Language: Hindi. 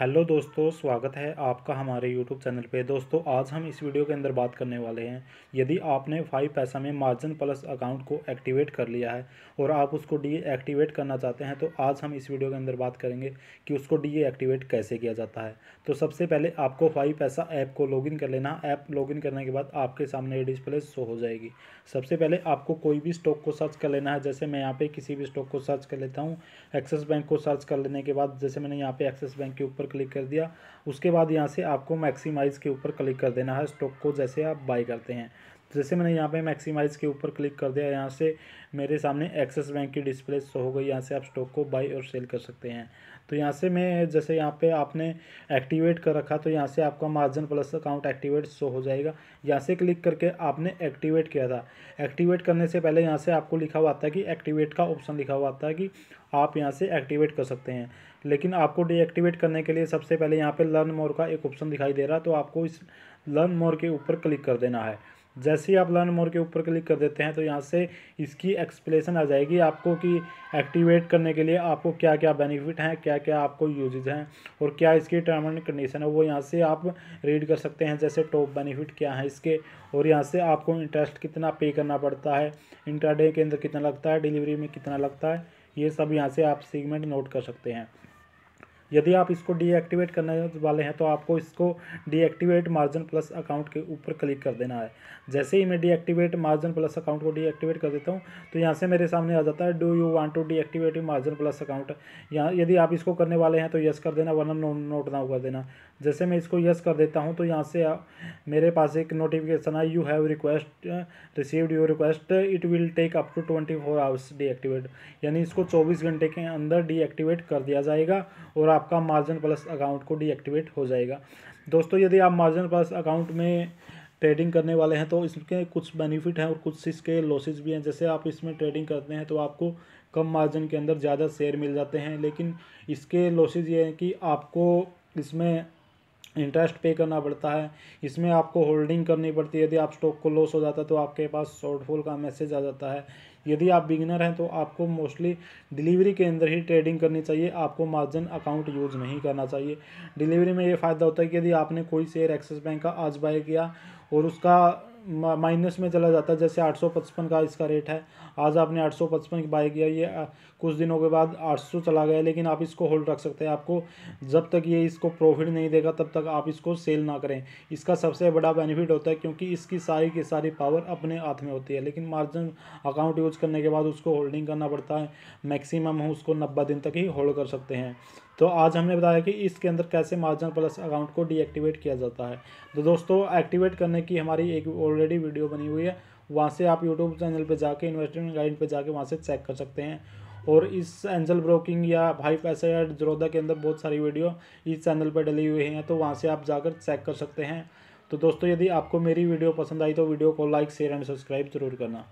हेलो दोस्तों स्वागत है आपका हमारे यूट्यूब चैनल पे दोस्तों आज हम इस वीडियो के अंदर बात करने वाले हैं यदि आपने फाइव पैसा में मार्जिन प्लस अकाउंट को एक्टिवेट कर लिया है और आप उसको डीएक्टिवेट करना चाहते हैं तो आज हम इस वीडियो के अंदर बात करेंगे कि उसको डीएक्टिवेट कैसे किया जाता है तो सबसे पहले आपको फाइव पैसा ऐप को लॉगिन कर लेना ऐप लॉगिन करने के बाद आपके सामने ये डिस्प्ले शो हो जाएगी सबसे पहले आपको कोई भी स्टॉक को सर्च कर लेना है जैसे मैं यहाँ पर किसी भी स्टॉक को सर्च कर लेता हूँ एक्सिस बैंक को सर्च कर लेने के बाद जैसे मैंने यहाँ पर एक्सिस बैंक के ऊपर क्लिक कर दिया उसके बाद यहाँ से आपको मैक्सिमाइज़ के ऊपर क्लिक कर देना है स्टॉक को जैसे आप बाई करते हैं जैसे मैंने यहाँ पे मैक्सिमाइज के ऊपर क्लिक कर दिया यहाँ से मेरे सामने एक्सेस बैंक की डिस्प्ले शो हो गई यहाँ से आप स्टॉक को बाई और सेल कर सकते हैं तो यहाँ से मैं जैसे यहाँ पे आपने एक्टिवेट कर रखा तो यहाँ से आपका margin plus account activate show हो जाएगा यहाँ से क्लिक करके आपने एक्टिवेट किया था एक्टिवेट करने से पहले यहाँ से आपको लिखा हुआ आता है कि एक्टिवेट का ऑप्शन लिखा हुआ आता है कि आप यहाँ से एक्टिवेट कर सकते हैं लेकिन आपको डीएक्टिवेट करने के लिए सबसे पहले यहाँ पर लर्न मोर का एक ऑप्शन दिखाई दे रहा तो आपको इस लर्न मोर के ऊपर क्लिक कर देना है जैसे ही आप लर्न मोर के ऊपर क्लिक कर देते हैं तो यहाँ से इसकी एक्सप्लेसन आ जाएगी आपको कि एक्टिवेट करने के लिए आपको क्या क्या बेनिफिट हैं क्या क्या आपको यूजेज हैं और क्या इसकी टर्म एंड कंडीशन है वो यहाँ से आप रीड कर सकते हैं जैसे टॉप बेनिफिट क्या है इसके और यहाँ से आपको इंटरेस्ट कितना पे करना पड़ता है इंटरडे के अंदर कितना लगता है डिलीवरी में कितना लगता है ये सब यहाँ से आप सीगमेंट नोट कर सकते हैं यदि आप इसको डीएक्टिवेट करने वाले हैं तो आपको इसको डीएक्टिवेट मार्जिन प्लस अकाउंट के ऊपर क्लिक कर देना है जैसे ही मैं डीएक्टिवेट मार्जिन प्लस अकाउंट को डीएक्टिवेट कर देता हूँ तो यहाँ से मेरे सामने आ जाता है do you want to deactivate margin plus account यहाँ यदि आप इसको करने वाले हैं तो यस कर देना वरना नो, नोट नाउ कर देना जैसे मैं इसको यस कर देता हूँ तो यहाँ से आ, मेरे पास एक नोटिफिकेशन आई you have request received your request it will take up to twenty four hours deactivate यानी इसको चौबीस घंटे के अंदर डीएक्टिवेट कर दिया जाएगा और आप आपका मार्जिन प्लस अकाउंट को डीएक्टिवेट हो जाएगा दोस्तों यदि आप मार्जिन प्लस अकाउंट में ट्रेडिंग करने वाले हैं तो इसके कुछ बेनिफिट हैं और कुछ इसके लॉसेज भी हैं जैसे आप इसमें ट्रेडिंग करते हैं तो आपको कम मार्जिन के अंदर ज़्यादा शेयर मिल जाते हैं लेकिन इसके लॉसेज ये हैं कि आपको इसमें इंटरेस्ट पे करना पड़ता है इसमें आपको होल्डिंग करनी पड़ती है यदि आप स्टॉक को लॉस हो जाता है तो आपके पास शॉर्टफॉल का मैसेज आ जाता है यदि आप बिगनर हैं तो आपको मोस्टली डिलीवरी के अंदर ही ट्रेडिंग करनी चाहिए आपको मार्जिन अकाउंट यूज़ नहीं करना चाहिए डिलीवरी में ये फ़ायदा होता है कि यदि आपने कोई शेयर एक्सिस बैंक का आज बाय किया और उसका माइनस में चला जाता है जैसे आठ सौ पचपन का इसका रेट है आज आपने आठ सौ पचपन की बाई किया ये कुछ दिनों के बाद आठ सौ चला गया लेकिन आप इसको होल्ड रख सकते हैं आपको जब तक ये इसको प्रॉफिट नहीं देगा तब तक आप इसको सेल ना करें इसका सबसे बड़ा बेनिफिट होता है क्योंकि इसकी सारी की सारी पावर अपने हाथ में होती है लेकिन मार्जिन अकाउंट यूज़ करने के बाद उसको होल्डिंग करना पड़ता है मैक्सिमम हम उसको नब्बे दिन तक ही होल्ड कर सकते हैं तो आज हमने बताया कि इसके अंदर कैसे मार्जिन प्लस अकाउंट को डीएक्टिवेट किया जाता है तो दोस्तों एक्टिवेट करने की हमारी एक ऑलरेडी वीडियो बनी हुई है वहाँ से आप यूट्यूब चैनल पर जाके इन्वेस्टमेंट गाइड पर जाके वहाँ से चेक कर सकते हैं और इस एंजल ब्रोकिंग या भाई पैसा या जरोदा के अंदर बहुत सारी वीडियो इस चैनल पर डली हुई हैं तो वहाँ से आप जाकर चेक कर सकते हैं तो दोस्तों यदि आपको मेरी वीडियो पसंद आई तो वीडियो को लाइक शेयर एंड सब्सक्राइब जरूर करना